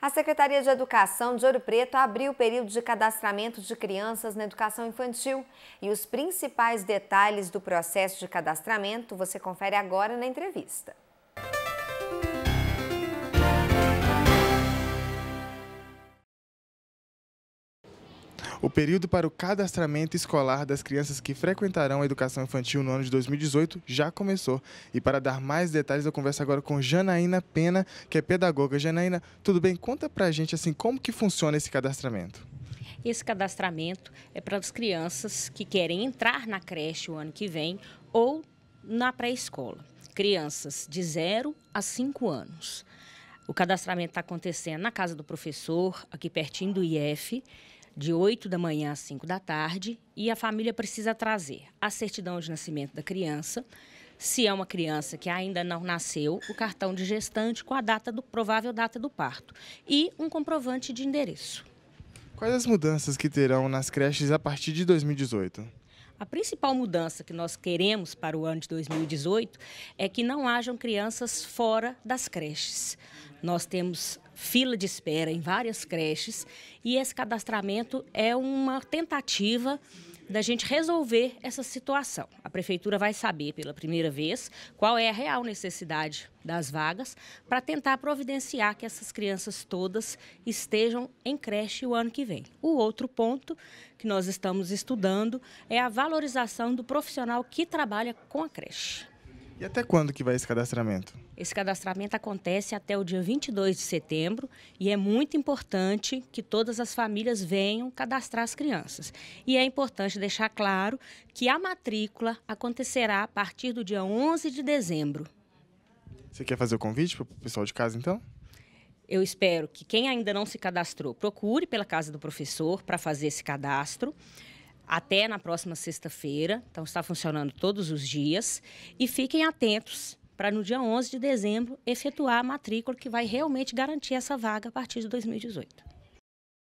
A Secretaria de Educação de Ouro Preto abriu o período de cadastramento de crianças na educação infantil. E os principais detalhes do processo de cadastramento você confere agora na entrevista. O período para o cadastramento escolar das crianças que frequentarão a educação infantil no ano de 2018 já começou. E para dar mais detalhes, eu converso agora com Janaína Pena, que é pedagoga. Janaína, tudo bem? Conta pra gente assim como que funciona esse cadastramento. Esse cadastramento é para as crianças que querem entrar na creche o ano que vem ou na pré-escola. Crianças de 0 a 5 anos. O cadastramento está acontecendo na casa do professor, aqui pertinho do IF de 8 da manhã às 5 da tarde, e a família precisa trazer a certidão de nascimento da criança, se é uma criança que ainda não nasceu, o cartão de gestante com a data do provável data do parto e um comprovante de endereço. Quais as mudanças que terão nas creches a partir de 2018? A principal mudança que nós queremos para o ano de 2018 é que não hajam crianças fora das creches. Nós temos fila de espera em várias creches e esse cadastramento é uma tentativa da gente resolver essa situação. A prefeitura vai saber pela primeira vez qual é a real necessidade das vagas para tentar providenciar que essas crianças todas estejam em creche o ano que vem. O outro ponto que nós estamos estudando é a valorização do profissional que trabalha com a creche. E até quando que vai esse cadastramento? Esse cadastramento acontece até o dia 22 de setembro e é muito importante que todas as famílias venham cadastrar as crianças. E é importante deixar claro que a matrícula acontecerá a partir do dia 11 de dezembro. Você quer fazer o convite para o pessoal de casa, então? Eu espero que quem ainda não se cadastrou procure pela casa do professor para fazer esse cadastro até na próxima sexta-feira. Então, está funcionando todos os dias. E fiquem atentos para, no dia 11 de dezembro, efetuar a matrícula que vai realmente garantir essa vaga a partir de 2018.